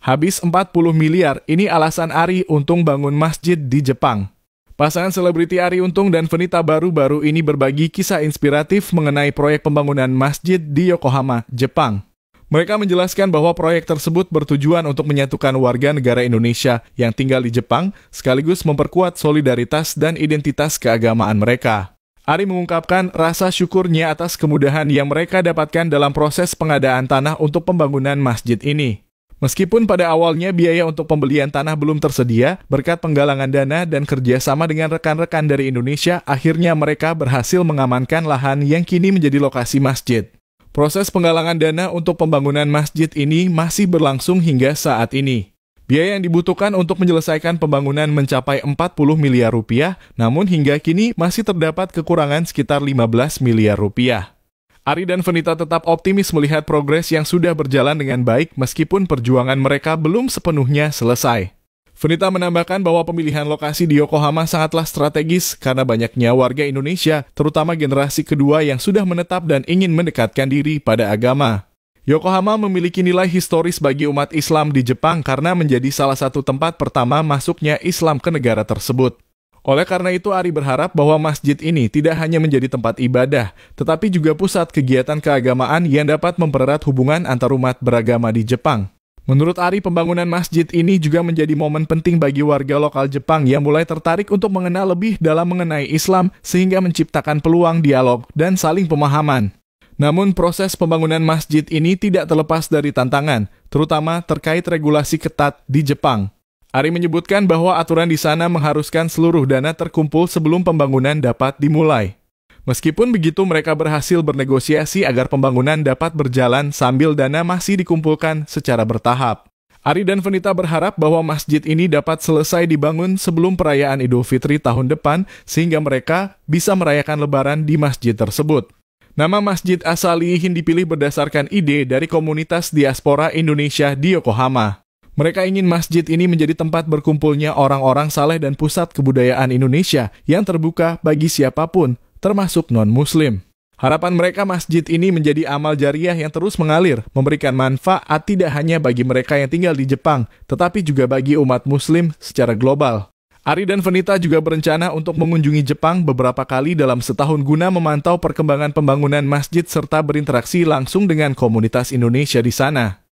Habis 40 miliar, ini alasan Ari Untung bangun masjid di Jepang. Pasangan selebriti Ari Untung dan Venita baru-baru ini berbagi kisah inspiratif mengenai proyek pembangunan masjid di Yokohama, Jepang. Mereka menjelaskan bahwa proyek tersebut bertujuan untuk menyatukan warga negara Indonesia yang tinggal di Jepang sekaligus memperkuat solidaritas dan identitas keagamaan mereka. Ari mengungkapkan rasa syukurnya atas kemudahan yang mereka dapatkan dalam proses pengadaan tanah untuk pembangunan masjid ini. Meskipun pada awalnya biaya untuk pembelian tanah belum tersedia, berkat penggalangan dana dan kerjasama dengan rekan-rekan dari Indonesia, akhirnya mereka berhasil mengamankan lahan yang kini menjadi lokasi masjid. Proses penggalangan dana untuk pembangunan masjid ini masih berlangsung hingga saat ini. Biaya yang dibutuhkan untuk menyelesaikan pembangunan mencapai 40 miliar rupiah, namun hingga kini masih terdapat kekurangan sekitar 15 miliar rupiah. Ari dan Venita tetap optimis melihat progres yang sudah berjalan dengan baik meskipun perjuangan mereka belum sepenuhnya selesai. Venita menambahkan bahwa pemilihan lokasi di Yokohama sangatlah strategis karena banyaknya warga Indonesia, terutama generasi kedua yang sudah menetap dan ingin mendekatkan diri pada agama. Yokohama memiliki nilai historis bagi umat Islam di Jepang karena menjadi salah satu tempat pertama masuknya Islam ke negara tersebut. Oleh karena itu, Ari berharap bahwa masjid ini tidak hanya menjadi tempat ibadah, tetapi juga pusat kegiatan keagamaan yang dapat mempererat hubungan antarumat beragama di Jepang. Menurut Ari, pembangunan masjid ini juga menjadi momen penting bagi warga lokal Jepang yang mulai tertarik untuk mengenal lebih dalam mengenai Islam sehingga menciptakan peluang dialog dan saling pemahaman. Namun proses pembangunan masjid ini tidak terlepas dari tantangan, terutama terkait regulasi ketat di Jepang. Ari menyebutkan bahwa aturan di sana mengharuskan seluruh dana terkumpul sebelum pembangunan dapat dimulai. Meskipun begitu, mereka berhasil bernegosiasi agar pembangunan dapat berjalan sambil dana masih dikumpulkan secara bertahap. Ari dan Venita berharap bahwa masjid ini dapat selesai dibangun sebelum perayaan Idul Fitri tahun depan, sehingga mereka bisa merayakan Lebaran di masjid tersebut. Nama Masjid Asalihin dipilih berdasarkan ide dari komunitas diaspora Indonesia di Yokohama. Mereka ingin masjid ini menjadi tempat berkumpulnya orang-orang saleh dan pusat kebudayaan Indonesia yang terbuka bagi siapapun, termasuk non-muslim. Harapan mereka masjid ini menjadi amal jariah yang terus mengalir, memberikan manfaat tidak hanya bagi mereka yang tinggal di Jepang, tetapi juga bagi umat muslim secara global. Ari dan Venita juga berencana untuk mengunjungi Jepang beberapa kali dalam setahun guna memantau perkembangan pembangunan masjid serta berinteraksi langsung dengan komunitas Indonesia di sana.